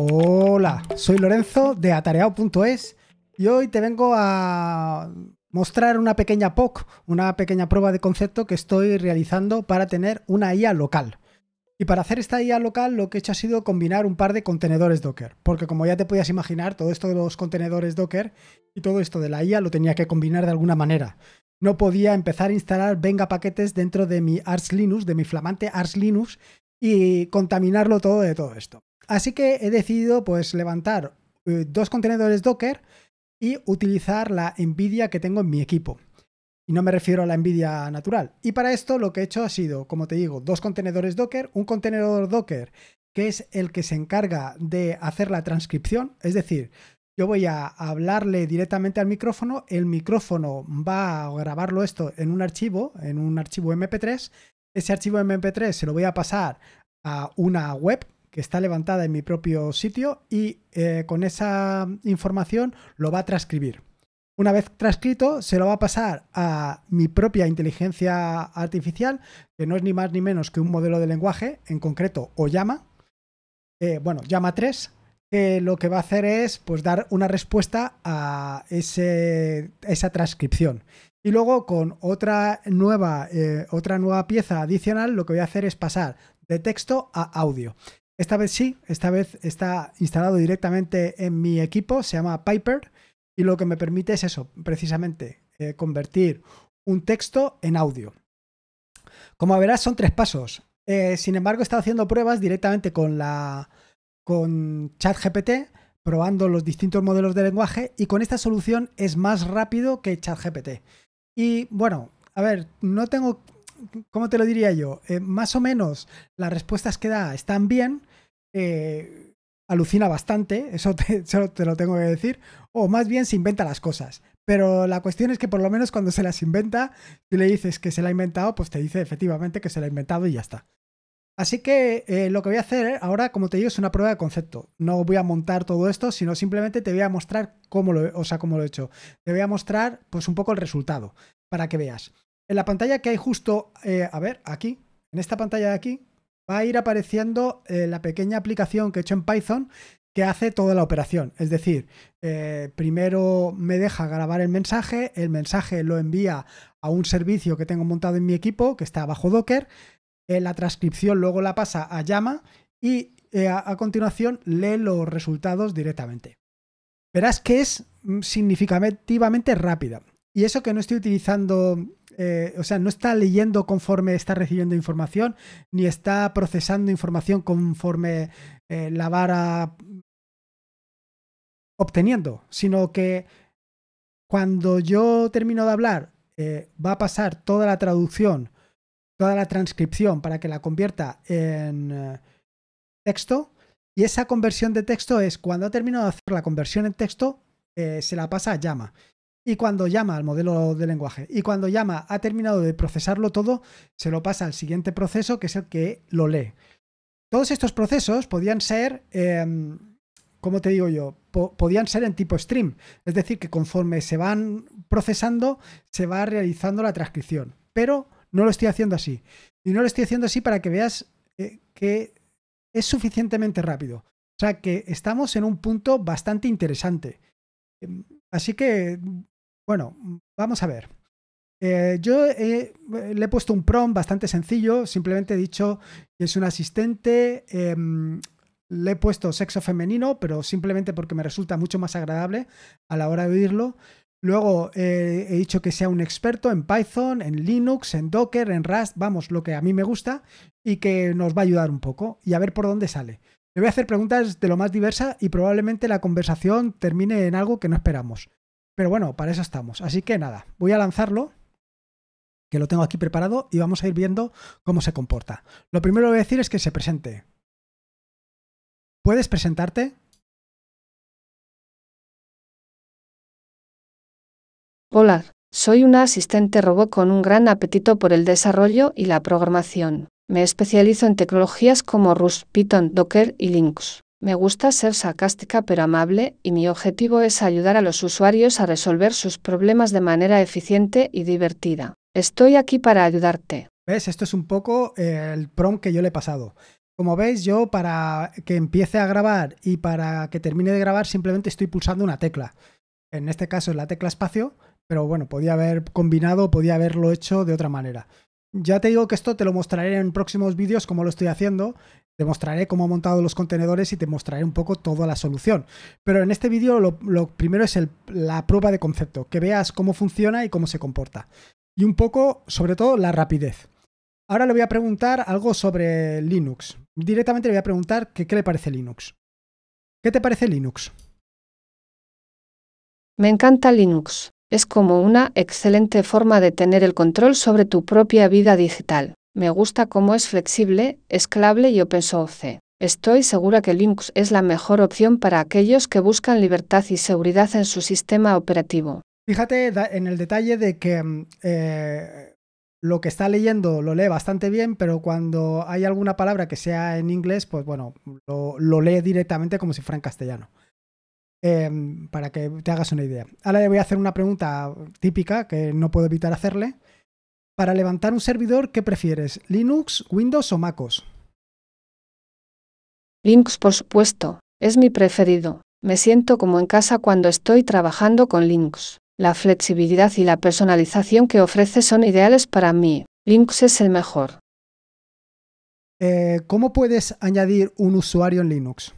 Hola, soy Lorenzo de atareado.es y hoy te vengo a mostrar una pequeña POC, una pequeña prueba de concepto que estoy realizando para tener una IA local. Y para hacer esta IA local lo que he hecho ha sido combinar un par de contenedores Docker, porque como ya te podías imaginar, todo esto de los contenedores Docker y todo esto de la IA lo tenía que combinar de alguna manera. No podía empezar a instalar venga paquetes dentro de mi Ars Linux, de mi flamante Ars Linux, y contaminarlo todo de todo esto. Así que he decidido pues levantar eh, dos contenedores Docker y utilizar la Nvidia que tengo en mi equipo. Y no me refiero a la Nvidia natural. Y para esto lo que he hecho ha sido, como te digo, dos contenedores Docker, un contenedor Docker que es el que se encarga de hacer la transcripción, es decir, yo voy a hablarle directamente al micrófono, el micrófono va a grabarlo esto en un archivo, en un archivo MP3, ese archivo MP3 se lo voy a pasar a una web que está levantada en mi propio sitio y eh, con esa información lo va a transcribir. Una vez transcrito, se lo va a pasar a mi propia inteligencia artificial, que no es ni más ni menos que un modelo de lenguaje, en concreto o Llama, eh, bueno, Llama 3, que lo que va a hacer es pues, dar una respuesta a esa transcripción. Y luego con otra nueva, eh, otra nueva pieza adicional, lo que voy a hacer es pasar de texto a audio. Esta vez sí, esta vez está instalado directamente en mi equipo, se llama Piper, y lo que me permite es eso, precisamente, eh, convertir un texto en audio. Como verás, son tres pasos. Eh, sin embargo, he estado haciendo pruebas directamente con la con ChatGPT, probando los distintos modelos de lenguaje, y con esta solución es más rápido que ChatGPT. Y bueno, a ver, no tengo ¿cómo te lo diría yo? Eh, más o menos las respuestas que da están bien, eh, alucina bastante, eso te, lo tengo que decir, o más bien se inventa las cosas. Pero la cuestión es que por lo menos cuando se las inventa, y le dices que se la ha inventado, pues te dice efectivamente que se la ha inventado y ya está. Así que eh, lo que voy a hacer ahora, como te digo, es una prueba de concepto. No voy a montar todo esto, sino simplemente te voy a mostrar cómo lo, o sea, cómo lo he hecho. Te voy a mostrar pues un poco el resultado para que veas. En la pantalla que hay justo, eh, a ver, aquí, en esta pantalla de aquí, va a ir apareciendo eh, la pequeña aplicación que he hecho en Python que hace toda la operación. Es decir, eh, primero me deja grabar el mensaje, el mensaje lo envía a un servicio que tengo montado en mi equipo, que está bajo Docker, eh, la transcripción luego la pasa a llama y a continuación lee los resultados directamente. Verás que es mm, significativamente rápida. Y eso que no estoy utilizando eh, o sea, no está leyendo conforme está recibiendo información, ni está procesando información conforme eh, la vara obteniendo, sino que cuando yo termino de hablar, eh, va a pasar toda la traducción, toda la transcripción para que la convierta en texto. Y esa conversión de texto es cuando ha terminado de hacer la conversión en texto, se la pasa a llama. Y cuando llama al modelo de lenguaje y cuando llama ha terminado de procesarlo todo, se lo pasa al siguiente proceso que es el que lo lee. Todos estos procesos podían ser, em, como te digo yo? podían ser en tipo stream. Es decir, que conforme se van procesando, se va realizando la transcripción. Pero no lo estoy haciendo así. Y no lo estoy haciendo así para que veas eh, que es suficientemente rápido. O sea, que estamos en un punto bastante interesante. Em, Así que, bueno, vamos a ver. Eh, yo eh, le he puesto un prom bastante sencillo, simplemente he dicho que es un asistente, em, le he puesto sexo femenino, pero simplemente porque me resulta mucho más agradable a la hora de oírlo. Luego eh, he dicho que sea un experto en Python, en Linux, en Docker, en Rust, vamos, lo que a mí me gusta y que nos va a ayudar un poco y a ver por dónde sale. Le voy a hacer preguntas de lo más diversa y probablemente la conversación termine en algo que no esperamos. Pero bueno, para eso estamos. Así que nada, voy a lanzarlo, que lo tengo aquí preparado, y vamos a ir viendo cómo se comporta. Lo primero que voy a decir es que se presente. ¿Puedes presentarte? Hola, soy una asistente robot con un gran apetito por el desarrollo y la programación. Me especializo en tecnologías como Rust, Python, Docker y Linux. Me gusta ser sarcástica pero amable y mi objetivo es ayudar a los usuarios a resolver sus problemas de manera eficiente y divertida. Estoy aquí para ayudarte. ¿Ves? Esto es un poco eh, el prompt que yo le he pasado. Como veis, yo para que empiece a grabar y para que termine de grabar simplemente estoy pulsando una tecla. En este caso es la tecla espacio, pero bueno, podía haber combinado, podía haberlo hecho de otra manera. Ya te digo que esto te lo mostraré en próximos vídeos como lo estoy haciendo. Te mostraré cómo he montado los contenedores y te mostraré un poco toda la solución. Pero en este vídeo lo, primero es la prueba de concepto, que veas cómo funciona y cómo se comporta. Y un poco, sobre todo, la rapidez. Ahora le voy a preguntar algo sobre Linux. Directamente le voy a preguntar qué le parece Linux. ¿Qué te parece Linux? Me encanta Linux. Es como una excelente forma de tener el control sobre tu propia vida digital. Me gusta cómo es flexible, escalable y open source. Estoy segura que Linux es la mejor opción para aquellos que buscan libertad y seguridad en su sistema operativo. Fíjate en el detalle de que mm, eh, lo que está leyendo lo lee bastante bien, pero cuando hay alguna palabra que sea en inglés, pues bueno, lo, lo lee directamente como si fuera en castellano. Em, para que te hagas una idea. Ahora le voy a hacer una pregunta típica que no puedo evitar hacerle. Para levantar un servidor, ¿qué prefieres? ¿Linux, Windows o MacOS? Linux, por supuesto, es mi preferido. Me siento como en casa cuando estoy trabajando con Linux. La flexibilidad y la personalización que ofrece son ideales para mí. Linux es el mejor. Eh, ¿Cómo puedes añadir un usuario en Linux?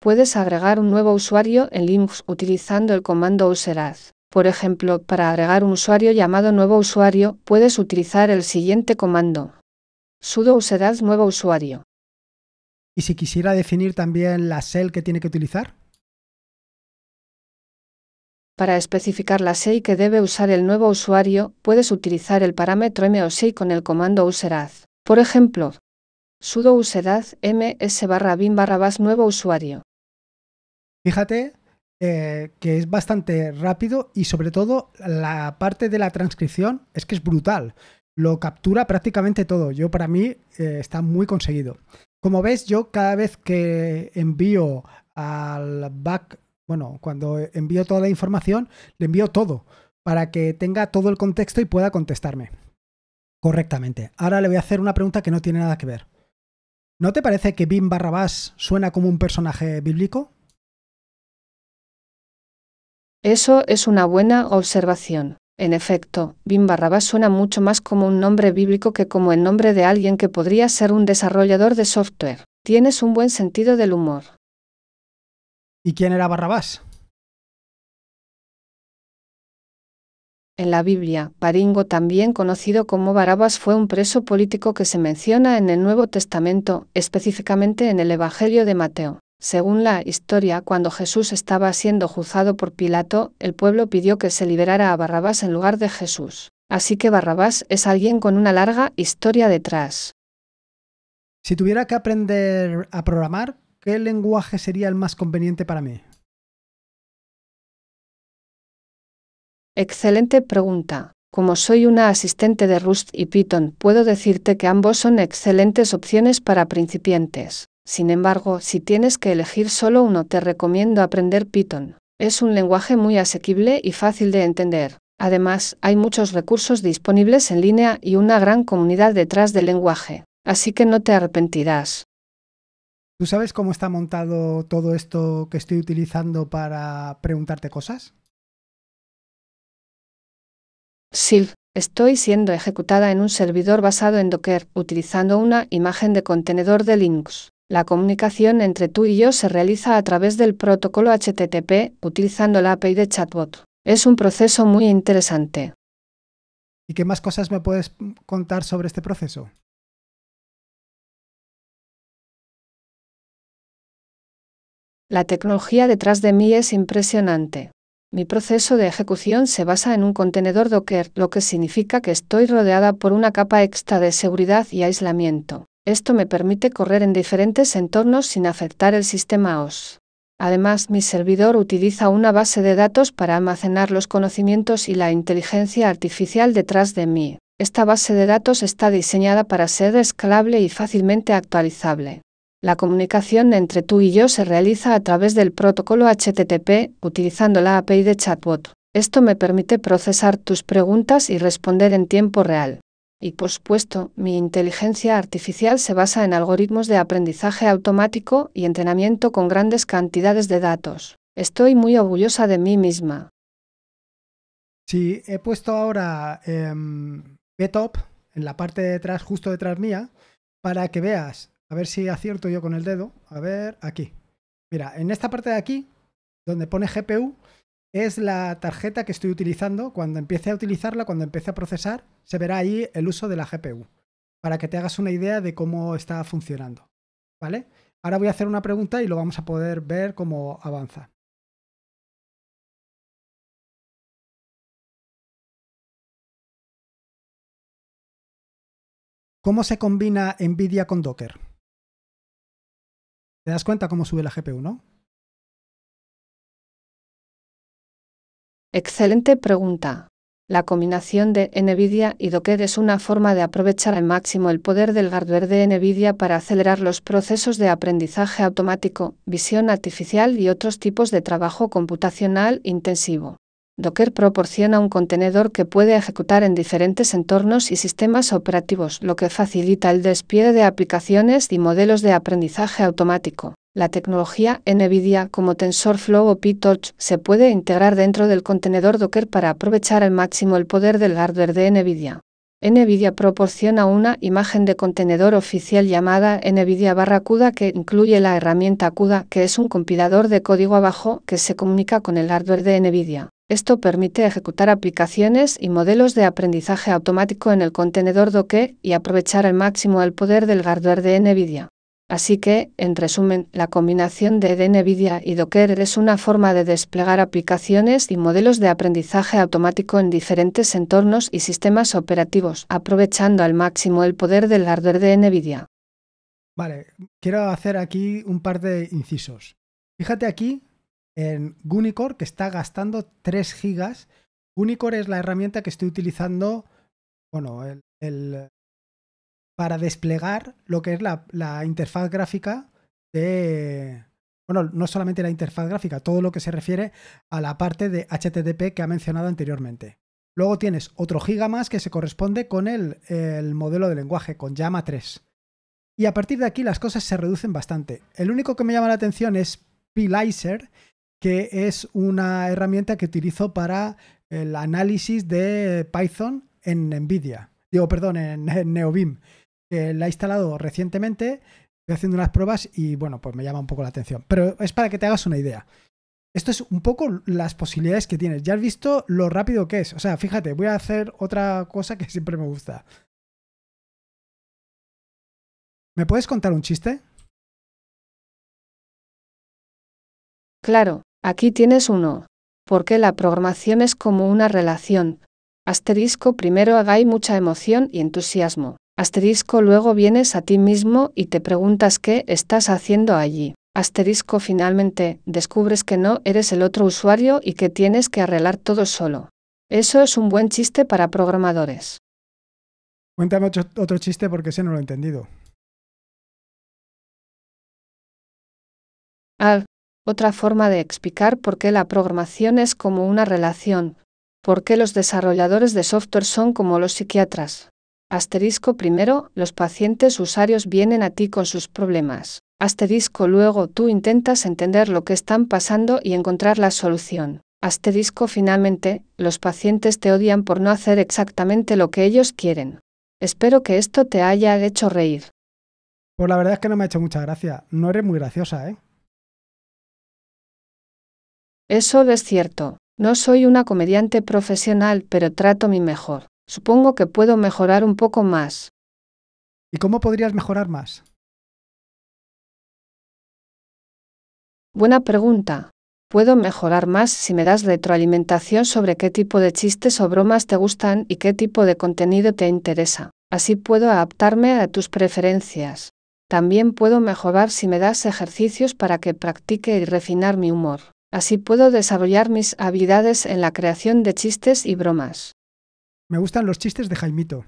Puedes agregar un nuevo usuario en Linux utilizando el comando userad. Por ejemplo, para agregar un usuario llamado nuevo usuario, puedes utilizar el siguiente comando. sudo userad nuevo usuario. ¿Y si quisiera definir también la shell que tiene que utilizar? Para especificar la shell que debe usar el nuevo usuario, puedes utilizar el parámetro moc con el comando userad. Por ejemplo, sudo usedad ms barra bin barra bas nuevo usuario. Fíjate eh, que es bastante rápido y sobre todo la parte de la transcripción es que es brutal. Lo captura prácticamente todo. Yo para mí eh, está muy conseguido. Como ves, yo cada vez que envío al back, bueno, cuando envío toda la información, le envío todo para que tenga todo el contexto y pueda contestarme correctamente. Ahora le voy a hacer una pregunta que no tiene nada que ver. ¿No te parece que Bim Barrabás suena como un personaje bíblico? Eso es una buena observación. En efecto, Bim Barrabás suena mucho más como un nombre bíblico que como el nombre de alguien que podría ser un desarrollador de software. Tienes un buen sentido del humor. ¿Y quién era Barrabás? En la Biblia, Paringo, también conocido como Barabas, fue un preso político que se menciona en el Nuevo Testamento, específicamente en el Evangelio de Mateo. Según la historia, cuando Jesús estaba siendo juzgado por Pilato, el pueblo pidió que se liberara a Barrabás en lugar de Jesús. Así que Barrabás es alguien con una larga historia detrás. Si tuviera que aprender a programar, ¿qué lenguaje sería el más conveniente para mí? Excelente pregunta. Como soy una asistente de Rust y Python, puedo decirte que ambos son excelentes opciones para principiantes. Sin embargo, si tienes que elegir solo uno, te recomiendo aprender Python. Es un lenguaje muy asequible y fácil de entender. Además, hay muchos recursos disponibles en línea y una gran comunidad detrás del lenguaje, así que no te arrepentirás. ¿Tú sabes cómo está montado todo esto que estoy utilizando para preguntarte cosas? SILV, estoy siendo ejecutada en un servidor basado en Docker, utilizando una imagen de contenedor de Linux. La comunicación entre tú y yo se realiza a través del protocolo HTTP, utilizando la API de chatbot. Es un proceso muy interesante. ¿Y qué más cosas me puedes contar sobre este proceso? La tecnología detrás de mí es impresionante. Mi proceso de ejecución se basa en un contenedor Docker, lo que significa que estoy rodeada por una capa extra de seguridad y aislamiento. Esto me permite correr en diferentes entornos sin afectar el sistema OS. Además, mi servidor utiliza una base de datos para almacenar los conocimientos y la inteligencia artificial detrás de mí. Esta base de datos está diseñada para ser escalable y fácilmente actualizable. La comunicación entre tú y yo se realiza a través del protocolo HTTP utilizando la API de chatbot. Esto me permite procesar tus preguntas y responder en tiempo real. Y por supuesto, mi inteligencia artificial se basa en algoritmos de aprendizaje automático y entrenamiento con grandes cantidades de datos. Estoy muy orgullosa de mí misma. sí, he puesto ahora Betop em, en la parte de detrás, justo detrás mía, para que veas a ver si acierto yo con el dedo. A ver, aquí. Mira, en esta parte de aquí, donde pone GPU, es la tarjeta que estoy utilizando. Cuando empiece a utilizarla, cuando empiece a procesar, se verá ahí el uso de la GPU, para que te hagas una idea de cómo está funcionando. ¿Vale? Ahora voy a hacer una pregunta y lo vamos a poder ver cómo avanza. ¿Cómo se combina Nvidia con Docker? ¿Te das cuenta cómo sube la GPU, no? Excelente pregunta. La combinación de NVIDIA y Docker es una forma de aprovechar al máximo el poder del hardware de NVIDIA para acelerar los procesos de aprendizaje automático, visión artificial y otros tipos de trabajo computacional intensivo. Docker proporciona un contenedor que puede ejecutar en diferentes entornos y sistemas operativos, lo que facilita el despliegue de aplicaciones y modelos de aprendizaje automático. La tecnología NVIDIA como TensorFlow o PyTorch se puede integrar dentro del contenedor Docker para aprovechar al máximo el poder del hardware de NVIDIA. NVIDIA proporciona una imagen de contenedor oficial llamada NVIDIA barra CUDA que incluye la herramienta CUDA, que es un compilador de código abajo que se comunica con el hardware de NVIDIA. Esto permite ejecutar aplicaciones y modelos de aprendizaje automático en el contenedor Docker y aprovechar al máximo el poder del hardware de NVIDIA. Así que, en resumen, la combinación de NVIDIA y Docker es una forma de desplegar aplicaciones y modelos de aprendizaje automático en diferentes entornos y sistemas operativos, aprovechando al máximo el poder del hardware de NVIDIA. Vale, quiero hacer aquí un par de incisos. Fíjate aquí en Gunicore que está gastando 3 gigas. Gunicore es la herramienta que estoy utilizando, bueno, el, para desplegar lo que es la, interfaz gráfica de, bueno, no solamente la interfaz gráfica, todo lo que se refiere a la parte de HTTP que ha mencionado anteriormente. Luego tienes otro giga más que se corresponde con el, modelo de lenguaje, con Llama 3. Y a partir de aquí las cosas se reducen bastante. El único que me llama la atención es Pilizer, que es una herramienta que utilizo para el análisis de Python en NVIDIA. Digo, perdón, en, Neobim. la he instalado recientemente, estoy haciendo unas pruebas y bueno, pues me llama un poco la atención. Pero es para que te hagas una idea. Esto es un poco las posibilidades que tienes. Ya has visto lo rápido que es. O sea, fíjate, voy a hacer otra cosa que siempre me gusta. ¿Me puedes contar un chiste? Claro. Aquí tienes uno. Porque la programación es como una relación. Asterisco primero hay mucha emoción y entusiasmo. Asterisco luego vienes a ti mismo y te preguntas qué estás haciendo allí. Asterisco finalmente, descubres que no eres el otro usuario y que tienes que arreglar todo solo. Eso es un buen chiste para programadores. Cuéntame otro, chiste porque ese no lo he entendido. Ah, otra forma de explicar por qué la programación es como una relación, por qué los desarrolladores de software son como los psiquiatras. Asterisco primero, los pacientes usuarios vienen a ti con sus problemas. Asterisco luego, tú intentas entender lo que están pasando y encontrar la solución. Asterisco finalmente, los pacientes te odian por no hacer exactamente lo que ellos quieren. Espero que esto te haya hecho reír. Pues la verdad es que no me ha hecho mucha gracia. No eres muy graciosa, ¿eh? Eso es cierto. No soy una comediante profesional, pero trato mi mejor. Supongo que puedo mejorar un poco más. ¿Y cómo podrías mejorar más? Buena pregunta. Puedo mejorar más si me das retroalimentación sobre qué tipo de chistes o bromas te gustan y qué tipo de contenido te interesa. Así puedo adaptarme a tus preferencias. También puedo mejorar si me das ejercicios para que practique y refinar mi humor. Así puedo desarrollar mis habilidades en la creación de chistes y bromas. Me gustan los chistes de Jaimito.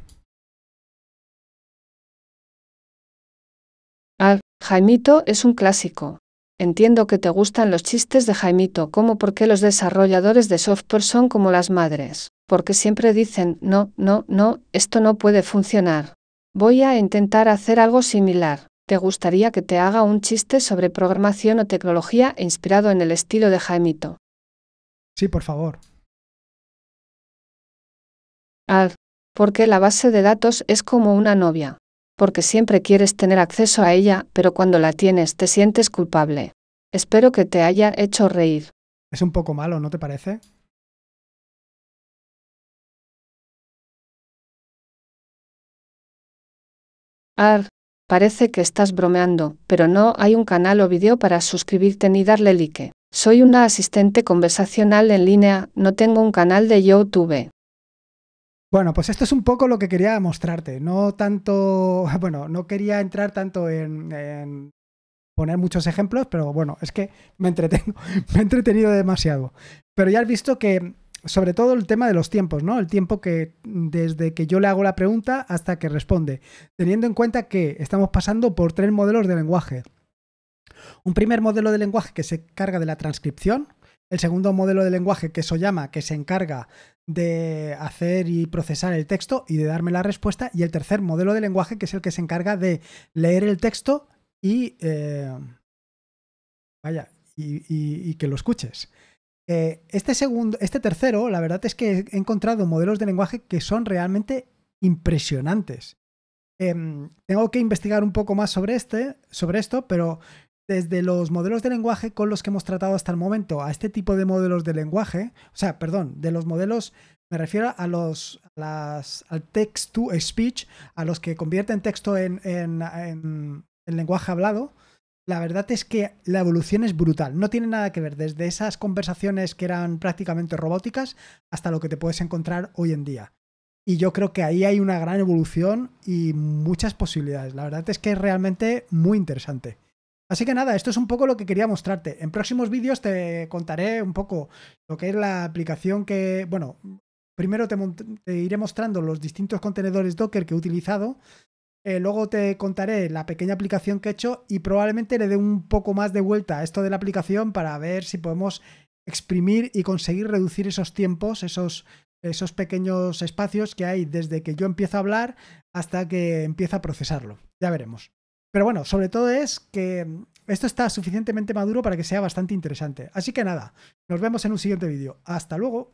Ah, Jaimito es un clásico. Entiendo que te gustan los chistes de Jaimito, como porque los desarrolladores de software son como las madres, porque siempre dicen, no, no, no, esto no puede funcionar. Voy a intentar hacer algo similar. ¿Te gustaría que te haga un chiste sobre programación o tecnología inspirado en el estilo de Jaimito? Sí, por favor. Ah, porque la base de datos es como una novia, porque siempre quieres tener acceso a ella, pero cuando la tienes te sientes culpable. Espero que te haya hecho reír. Es un poco malo, ¿no te parece? Ar, Parece que estás bromeando, pero no hay un canal o vídeo para suscribirte ni darle like. Soy una asistente conversacional en línea, no tengo un canal de YouTube. Bueno, pues esto es un poco lo que quería mostrarte. No tanto, bueno, no quería entrar tanto en, poner muchos ejemplos, pero bueno, es que me entretengo, me he entretenido demasiado. Pero ya has visto que sobre todo el tema de los tiempos, ¿no? El tiempo que desde que yo le hago la pregunta hasta que responde, teniendo en cuenta que estamos pasando por tres modelos de lenguaje. Un primer modelo de lenguaje que se carga de la transcripción, el segundo modelo de lenguaje que llama, que se encarga de hacer y procesar el texto y de darme la respuesta, y el tercer modelo de lenguaje que es el que se encarga de leer el texto y... Eh, vaya, y que lo escuches. Eh, este este tercero, la verdad es que he encontrado modelos de lenguaje que son realmente impresionantes. Em, tengo que investigar un poco más sobre este, sobre esto, pero desde los modelos de lenguaje con los que hemos tratado hasta el momento a este tipo de modelos de lenguaje, o sea, perdón, de los modelos, me refiero a los, al text to speech, a los que convierten texto en, en, en lenguaje hablado, la verdad es que la evolución es brutal. No tiene nada que ver desde esas conversaciones que eran prácticamente robóticas hasta lo que te puedes encontrar hoy en día. Y yo creo que ahí hay una gran evolución y muchas posibilidades. La verdad es que es realmente muy interesante. Así que nada, esto es un poco lo que quería mostrarte. En próximos vídeos te contaré un poco lo que es la aplicación que, bueno, primero te, iré mostrando los distintos contenedores Docker que he utilizado eh, luego te contaré la pequeña aplicación que he hecho y probablemente le dé un poco más de vuelta a esto de la aplicación para ver si podemos exprimir y conseguir reducir esos tiempos, esos, esos pequeños espacios que hay desde que yo empiezo a hablar hasta que empieza a procesarlo. Ya veremos. Pero bueno, sobre todo es que esto está suficientemente maduro para que sea bastante interesante. Así que nada, nos vemos en un siguiente vídeo. Hasta luego.